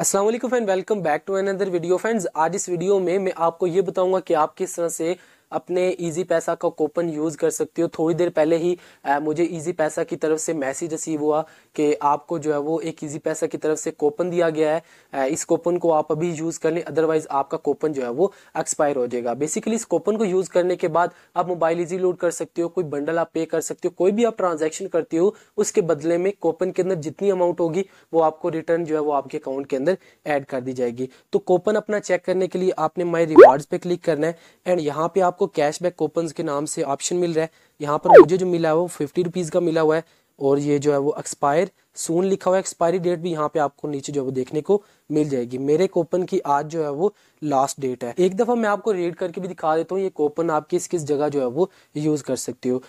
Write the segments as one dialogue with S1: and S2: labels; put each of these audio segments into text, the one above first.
S1: अस्सलाम वालेकुम friend welcome back to another video friends आज इस वीडियो में मैं आपको ये बताऊंगा कि आप किस तरह से अपने इजी पैसा का कूपन यूज़ कर सकते हो थोड़ी देर पहले ही आ, मुझे ईजी पैसा की तरफ से मैसेज रिसीव हुआ कि आपको जो है वो एक ईजी पैसा की तरफ से कूपन दिया गया है आ, इस कूपन को आप अभी यूज़ कर लें अदरवाइज आपका कूपन जो है वो एक्सपायर हो जाएगा बेसिकली इस कूपन को यूज़ करने के बाद आप मोबाइल इजी लोड कर सकते हो कोई बंडल आप पे कर सकते हो कोई भी आप ट्रांजेक्शन करते हो उसके बदले में कूपन के अंदर जितनी अमाउंट होगी वो आपको रिटर्न जो है वो आपके अकाउंट के अंदर एड कर दी जाएगी तो कूपन अपना चेक करने के लिए आपने माई रिवार्ड पे क्लिक करना है एंड यहाँ पे आप आपको कैशबैक कूपन के नाम से ऑप्शन मिल रहा है यहाँ पर मुझे जो मिला है वो फिफ्टी रुपीज़ का मिला हुआ है और ये जो है वो एक्सपायर सून लिखा हुआ है एक्सपायरी डेट भी यहाँ पे आपको नीचे जो है वो देखने को मिल जाएगी मेरे कूपन की आज जो है वो लास्ट डेट है एक दफ़ा मैं आपको रीड करके भी दिखा देता हूँ ये कूपन आप किस किस जगह जो है वो यूज़ कर सकते हो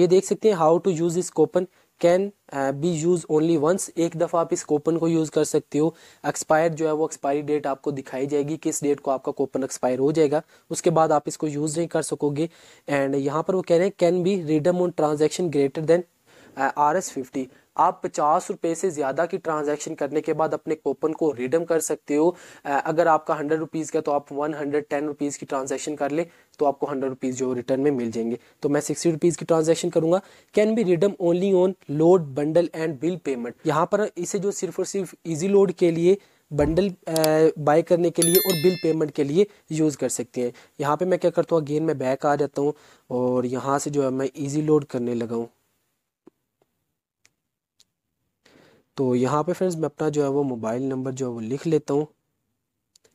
S1: ये देख सकते हैं how to use this coupon can be use only once एक दफ़ा आप इस कोपन को यूज़ कर सकते हो एक्सपायर जो है वो एक्सपायरी डेट आपको दिखाई जाएगी किस डेट को आपका कोपन एक्सपायर हो जाएगा उसके बाद आप इसको यूज़ नहीं कर सकोगे एंड यहाँ पर वो कह रहे हैं can be redeem on transaction greater than R S fifty आप पचास रुपये से ज़्यादा की ट्रांजैक्शन करने के बाद अपने कोपन को रिडम कर सकते हो अगर आपका हंड्रेड रुपीज़ का तो आप वन हंड्रेड टेन रुपीज़ की ट्रांजैक्शन कर ले तो आपको हंड्रेड रुपीज़ जो रिटर्न में मिल जाएंगे तो मैं सिक्सटी रुपीज़ की ट्रांजैक्शन करूँगा can be redeem only on load bundle and bill payment यहाँ पर इसे जो सिर्फ और सिर्फ ईजी लोड के लिए बंडल बाय करने के लिए और बिल पेमेंट के लिए यूज़ कर सकते हैं यहाँ पे मैं क्या करता हूँ अगेन मैं बैक आ जाता हूँ और यहाँ से जो है मैं इजी लोड करने लगा हूँ तो यहाँ पे फ्रेंड्स मैं अपना जो है वो मोबाइल नंबर जो है वो लिख लेता हूँ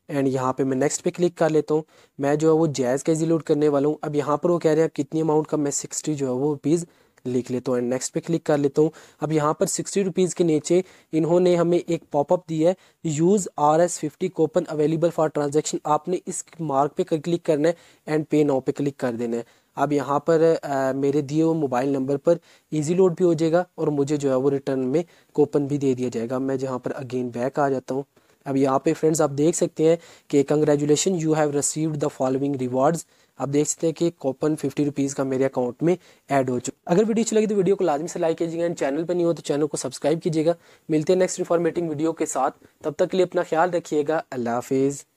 S1: एंड यहाँ पे मैं नेक्स्ट पे क्लिक कर लेता हूँ मैं जो है वो जैज़ कैजी लोड करने वाला हूँ अब यहाँ पर वो कह रहे हैं कितनी अमाउंट का मैं सिक्सटी जो है वो रुपीज़ लिख लेता हूँ एंड नेक्स्ट पे क्लिक कर लेता हूँ अब यहाँ पर सिक्सटी रुपीज़ के नीचे इन्होंने हमें एक पॉपअप दिया है use R S fifty coupon available for transaction आपने इस मार्क पर क्लिक करना है एंड पे नाउ पर क्लिक कर देना है अब यहाँ पर आ, मेरे दिए हुए मोबाइल नंबर पर ईजी लोड भी हो जाएगा और मुझे जो है वो रिटर्न में कोपन भी दे दिया जाएगा मैं जहाँ पर अगेन बैक आ जाता हूँ अब यहाँ पे फ्रेंड्स आप देख सकते हैं कि congratulation you have received the following rewards आप देख सकते हैं कि कोपन फिफ्टी रुपीज़ का मेरे अकाउंट में ऐड हो चुका अगर वीडियो अच्छी लगी तो वीडियो को लाजमी से लाइक कीजिएगा एंड चैनल पर नहीं हो तो चैनल को सब्सक्राइब कीजिएगा मिलते हैं नेक्स्ट इन्फॉर्मेटिंग वीडियो के साथ तब तक के लिए अपना ख्याल रखिएगा अल्लाह हाफिज़